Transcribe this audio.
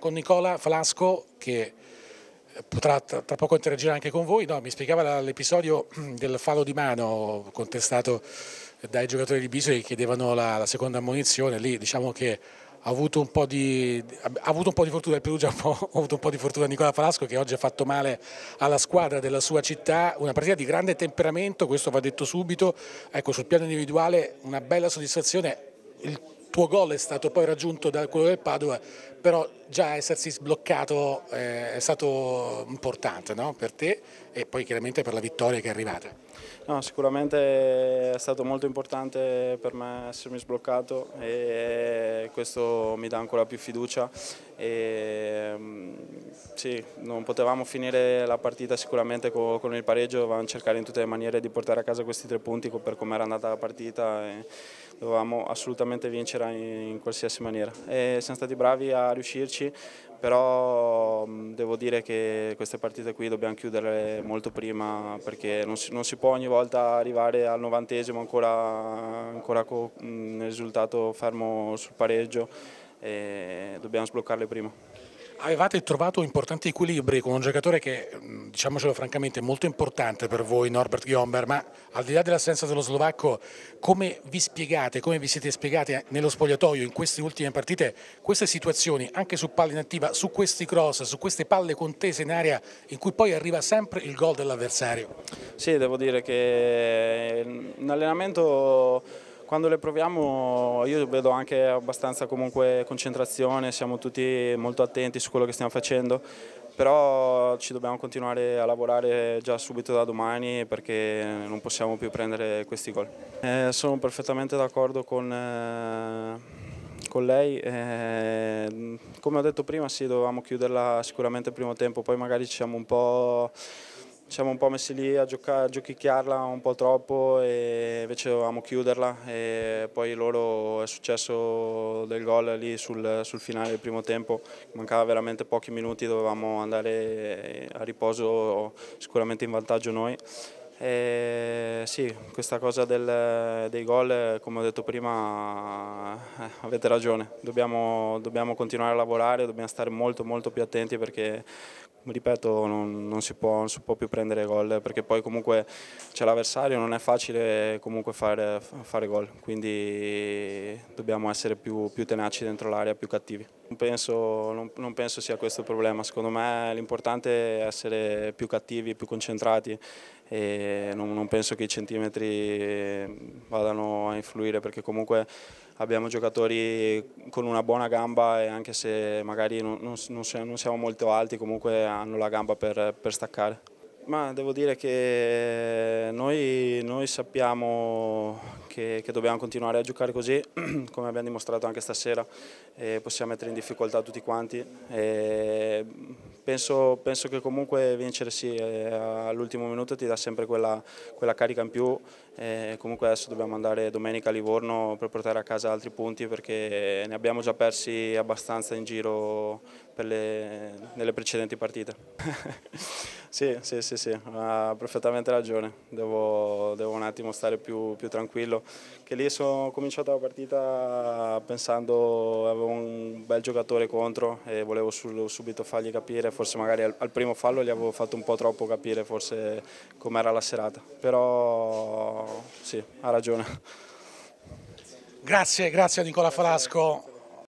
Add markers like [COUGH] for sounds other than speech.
Con Nicola Flasco, che eh, potrà tra poco interagire anche con voi, no, mi spiegava l'episodio mm, del fallo di mano contestato dai giocatori di Bisoli che chiedevano la, la seconda ammonizione, lì diciamo che ha avuto un po' di, un po di fortuna il Perugia, [LAUGHS] ha avuto un po' di fortuna Nicola Falasco che oggi ha fatto male alla squadra della sua città, una partita di grande temperamento, questo va detto subito, ecco sul piano individuale una bella soddisfazione, il tuo gol è stato poi raggiunto da quello del Padova, però già essersi sbloccato eh, è stato importante no? per te e poi chiaramente per la vittoria che è arrivata. No, sicuramente è stato molto importante per me essermi sbloccato e questo mi dà ancora più fiducia. E, mm, sì, non potevamo finire la partita sicuramente con, il pareggio, dovevamo cercare in tutte le maniere di portare a casa questi tre punti per come era andata la partita dovevamo assolutamente vincere in, qualsiasi maniera. E siamo stati bravi a riuscirci, però mm, devo dire che queste partite qui dobbiamo chiuderle molto prima perché non si, non si può ogni volta arrivare al novantesimo ancora, ancora con mm, il risultato fermo sul pareggio e dobbiamo sbloccarle prima. Avevate trovato importanti equilibri con un giocatore che, mm, diciamocelo francamente, è molto importante per voi, Norbert Gomber, ma al di là dell'assenza dello slovacco, come vi spiegate, come vi siete spiegati eh, nello spogliatoio in queste ultime partite, queste situazioni, anche su palla inattiva, su questi cross, su queste palle contese in area, in cui poi arriva sempre il gol dell'avversario? Sì, devo dire che eh, in allenamento quando le proviamo io vedo anche abbastanza comunque concentrazione, siamo tutti molto attenti su quello che stiamo facendo, però ci dobbiamo continuare a lavorare già subito da domani perché non possiamo più prendere questi gol. Eh, sono perfettamente d'accordo con... Eh con lei. Eh, come ho detto prima, sì, dovevamo chiuderla sicuramente il primo tempo, poi magari ci siamo un po' siamo un po' messi lì a, giocare, a giochicchiarla un po' troppo e invece dovevamo chiuderla e poi loro è successo del gol lì sul, sul finale del primo tempo, mancava veramente pochi minuti, dovevamo andare a riposo sicuramente in vantaggio noi eh, sì, questa cosa del, dei gol, come ho detto prima, eh, avete ragione, dobbiamo, dobbiamo, continuare a lavorare, dobbiamo stare molto, molto più attenti perché, ripeto, non, non, si può, non, si può, più prendere gol perché poi comunque c'è l'avversario, non è facile comunque fare, fare gol, quindi dobbiamo essere più, più tenaci dentro l'area, più cattivi. Non penso, non, non penso, sia questo il problema, secondo me l'importante è essere più cattivi, più concentrati e non, non, penso che i centimetri vadano a influire perché comunque abbiamo giocatori con una buona gamba e anche se magari non, siamo molto alti comunque hanno la gamba per, per staccare. Ma devo dire che noi sappiamo che, che, dobbiamo continuare a giocare così, [CLEARS THROAT] come abbiamo dimostrato anche stasera, e possiamo mettere in difficoltà tutti quanti. Penso, penso, che comunque vincere sì, eh, all'ultimo minuto ti dà sempre quella, quella carica in più, comunque adesso dobbiamo andare domenica a Livorno per portare a casa altri punti perché ne abbiamo già persi abbastanza in giro le, nelle precedenti partite. [LAUGHS] Sì, sì, sì, sì, ha perfettamente ragione, devo, devo un attimo stare più, più tranquillo, che lì sono cominciato la partita pensando avevo un bel giocatore contro e volevo subito fargli capire, forse magari al, al, primo fallo gli avevo fatto un po' troppo capire forse com'era la serata, però sì, ha ragione. Grazie, grazie a Nicola Falasco.